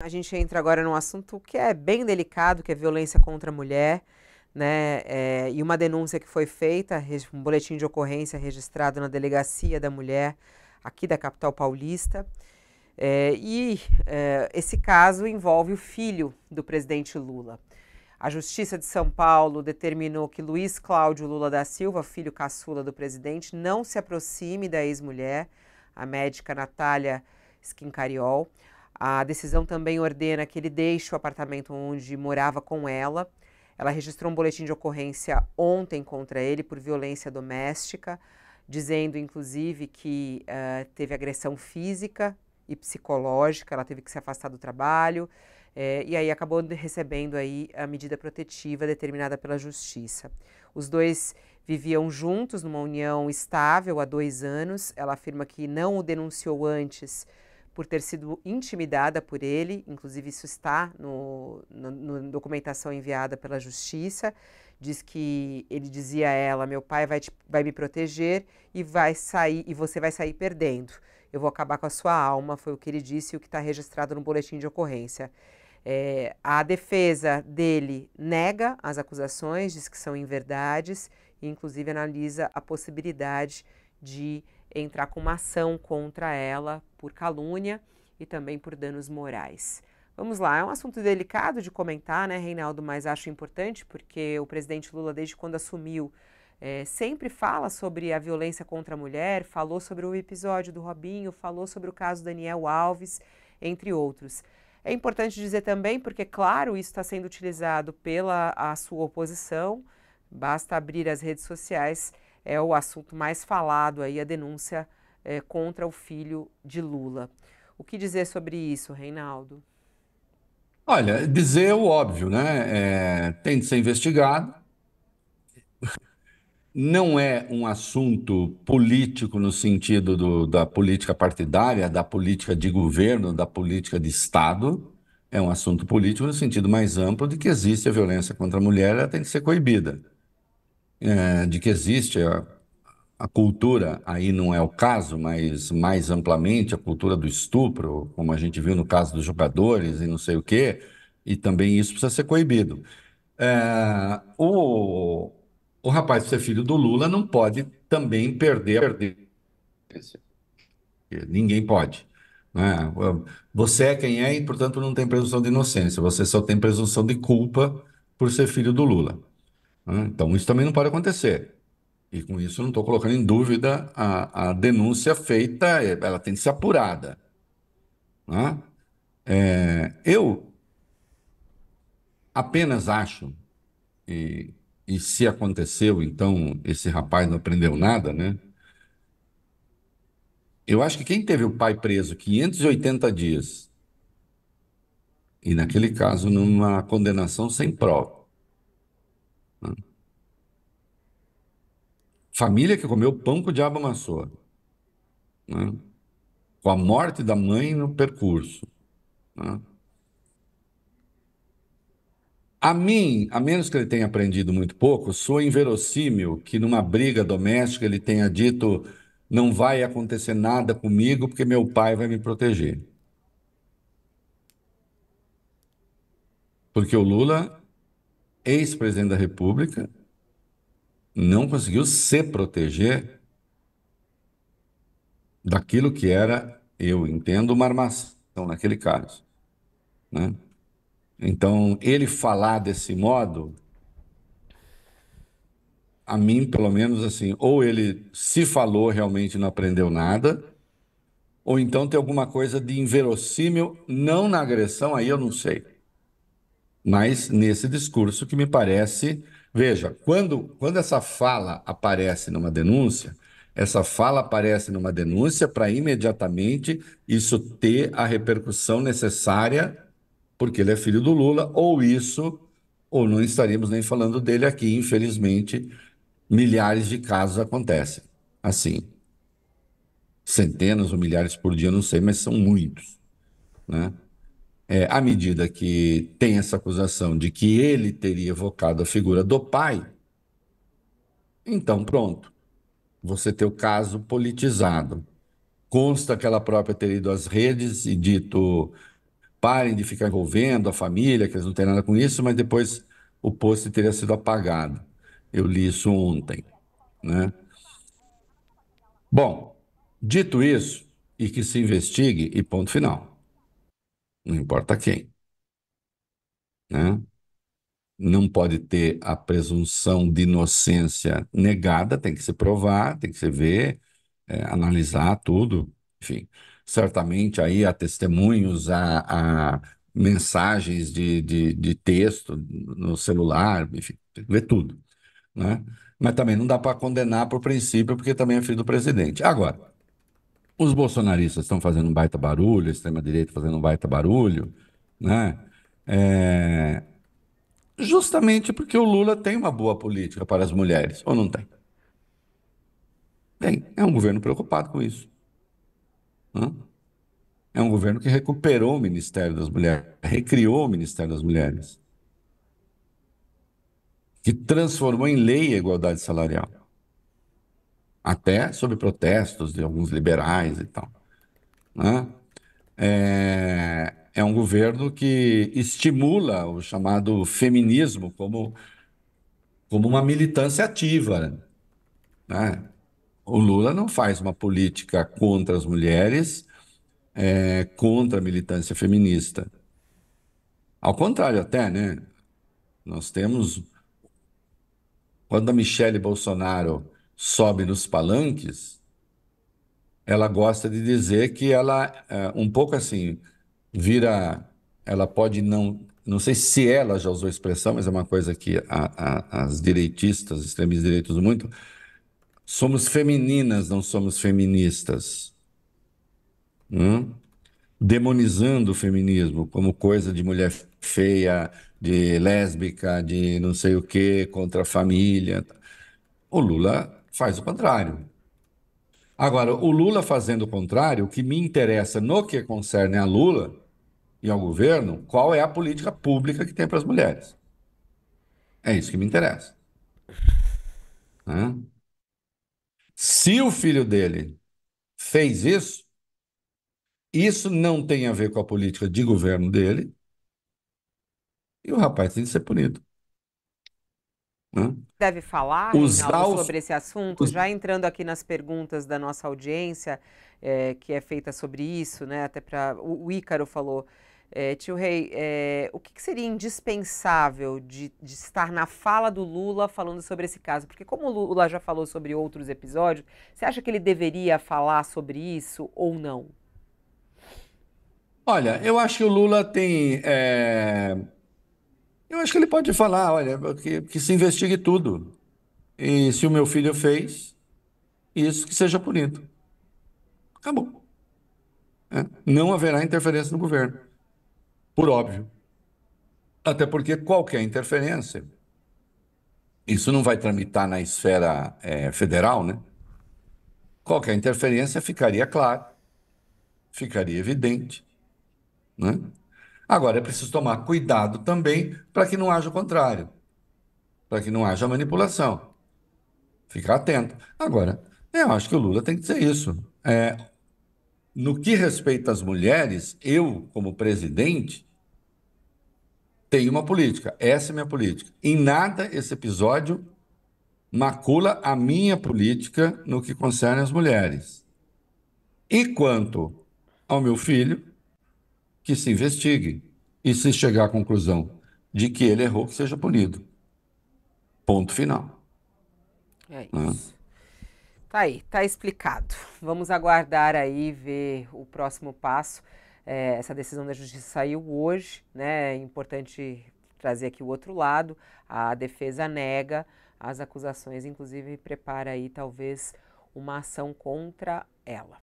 A gente entra agora num assunto que é bem delicado, que é violência contra a mulher, né? É, e uma denúncia que foi feita, um boletim de ocorrência registrado na delegacia da mulher aqui da capital paulista. É, e é, esse caso envolve o filho do presidente Lula. A Justiça de São Paulo determinou que Luiz Cláudio Lula da Silva, filho caçula do presidente, não se aproxime da ex-mulher, a médica Natália Skincariol. A decisão também ordena que ele deixe o apartamento onde morava com ela. Ela registrou um boletim de ocorrência ontem contra ele por violência doméstica, dizendo inclusive que uh, teve agressão física e psicológica, ela teve que se afastar do trabalho. É, e aí acabou recebendo aí a medida protetiva determinada pela justiça. Os dois viviam juntos numa união estável há dois anos. Ela afirma que não o denunciou antes por ter sido intimidada por ele, inclusive isso está no, no, no, documentação enviada pela justiça, diz que ele dizia a ela, meu pai vai, te, vai me proteger e vai sair e você vai sair perdendo. Eu vou acabar com a sua alma, foi o que ele disse e o que está registrado no boletim de ocorrência. É, a defesa dele nega as acusações, diz que são inverdades e, inclusive, analisa a possibilidade de entrar com uma ação contra ela por calúnia e também por danos morais. Vamos lá, é um assunto delicado de comentar, né, Reinaldo? Mas acho importante porque o presidente Lula, desde quando assumiu, é, sempre fala sobre a violência contra a mulher, falou sobre o episódio do Robinho, falou sobre o caso Daniel Alves, entre outros. É importante dizer também, porque, claro, isso está sendo utilizado pela a sua oposição, basta abrir as redes sociais é o assunto mais falado aí, a denúncia é, contra o filho de Lula. O que dizer sobre isso, Reinaldo? Olha, dizer o óbvio, né? É, tem de ser investigado. Não é um assunto político no sentido do, da política partidária, da política de governo, da política de Estado. É um assunto político no sentido mais amplo de que existe a violência contra a mulher, ela tem que ser coibida é, de que existe a, a, cultura, aí não é o caso, mas mais amplamente a cultura do estupro, como a gente viu no caso dos jogadores e não sei o quê, e também isso precisa ser coibido. É, o, o rapaz ser filho do Lula não pode também perder. perder. Ninguém pode. Né? Você é quem é e, portanto, não tem presunção de inocência. Você só tem presunção de culpa por ser filho do Lula. Né? Então, isso também não pode acontecer. E com isso, não estou colocando em dúvida a, a denúncia feita, é, ela tem que ser apurada. Né? É, eu apenas acho, e, e se aconteceu, então esse rapaz não aprendeu nada, né? Eu acho que quem teve o pai preso 580 dias, e naquele caso numa condenação sem prova, Família que comeu pão que o diabo amassou. Né? Com a morte da mãe no percurso. Né? A mim, a menos que ele tenha aprendido muito pouco, sou inverossímil que numa briga doméstica ele tenha dito: não vai acontecer nada comigo porque meu pai vai me proteger. Porque o Lula ex-presidente da República, não conseguiu se proteger daquilo que era, eu entendo, uma armação naquele caso. Né? Então, ele falar desse modo, a mim, pelo menos, assim, ou ele se falou realmente não aprendeu nada, ou então tem alguma coisa de inverossímil, não na agressão, aí eu não sei mas nesse discurso que me parece. Veja, quando, quando essa fala aparece numa denúncia, essa fala aparece numa denúncia para imediatamente isso ter a repercussão necessária, porque ele é filho do Lula, ou isso, ou não estaríamos nem falando dele aqui. Infelizmente, milhares de casos acontecem assim. Centenas ou milhares por dia, não sei, mas são muitos. Né? é, à medida que tem essa acusação de que ele teria evocado a figura do pai, então pronto, você tem o caso politizado. Consta que ela própria teria ido às redes e dito parem de ficar envolvendo a família, que eles não têm nada com isso, mas depois o post teria sido apagado. Eu li isso ontem. Né? Bom, dito isso, e que se investigue, e ponto final não importa quem. Né? Não pode ter a presunção de inocência negada, tem que se provar, tem que se ver, é, analisar tudo. Enfim, certamente aí há testemunhos, há, há mensagens de, de, de, texto no celular, enfim, tem que ver tudo. Né? Mas também não dá para condenar por princípio, porque também é filho do presidente. Agora, os bolsonaristas estão fazendo um baita barulho, a extrema-direita fazendo um baita barulho, né? É... Justamente porque o Lula tem uma boa política para as mulheres, ou não tem? Tem. É um governo preocupado com isso. Né? É um governo que recuperou o Ministério das Mulheres, recriou o Ministério das Mulheres, que transformou em lei a igualdade salarial até sob protestos de alguns liberais e tal. Né? É, é um governo que estimula o chamado feminismo como, como uma militância ativa. Né? O Lula não faz uma política contra as mulheres, é, contra a militância feminista. Ao contrário, até, né? Nós temos. Quando a Michele Bolsonaro sobe nos palanques, ela gosta de dizer que ela, eh, um pouco assim, vira. Ela pode não. Não sei se ela já usou a expressão, mas é uma coisa que a, a, as direitistas, extremistas direitos, muito. Somos femininas, não somos feministas. Hum? Demonizando o feminismo como coisa de mulher feia, de lésbica, de não sei o quê, contra a família. O Lula faz o contrário. Agora, o Lula fazendo o contrário, o que me interessa no que concerne a Lula e ao governo, qual é a política pública que tem para as mulheres. É isso que me interessa. Se o filho dele fez isso, isso não tem a ver com a política de governo dele, e o rapaz tem que ser punido. Né? Deve falar Reinaldo, os... sobre esse assunto, os... já entrando aqui nas perguntas da nossa audiência, é, que é feita sobre isso, né? Até para o, o Ícaro falou. É, tio Rei, é, o que, que, seria indispensável de, de, estar na fala do Lula falando sobre esse caso? Porque como o Lula já falou sobre outros episódios, você acha que ele deveria falar sobre isso ou não? Olha, eu acho que o Lula tem é, eu acho que ele pode falar, olha, que, que se investigue tudo. E se o meu filho fez, isso que seja punido. Acabou. É. Não haverá interferência no governo. Por óbvio. Até porque qualquer interferência, isso não vai tramitar na esfera é, federal, né? Qualquer interferência ficaria claro, ficaria evidente, né? Agora, é preciso tomar cuidado também para que não haja o contrário, para que não haja manipulação. Ficar atento. Agora, eu acho que o Lula tem que dizer isso. É, no que respeita às mulheres, eu, como presidente, tenho uma política. Essa é a minha política. Em nada esse episódio macula a minha política no que concerne às mulheres. E quanto ao meu filho, que se investigue e se chegar à conclusão de que ele errou, que seja punido. Ponto final. É né? isso. Tá aí, tá explicado. Vamos aguardar aí ver o próximo passo. É, essa decisão da justiça saiu hoje, né? É importante trazer aqui o outro lado. A defesa nega as acusações, inclusive prepara aí talvez uma ação contra ela.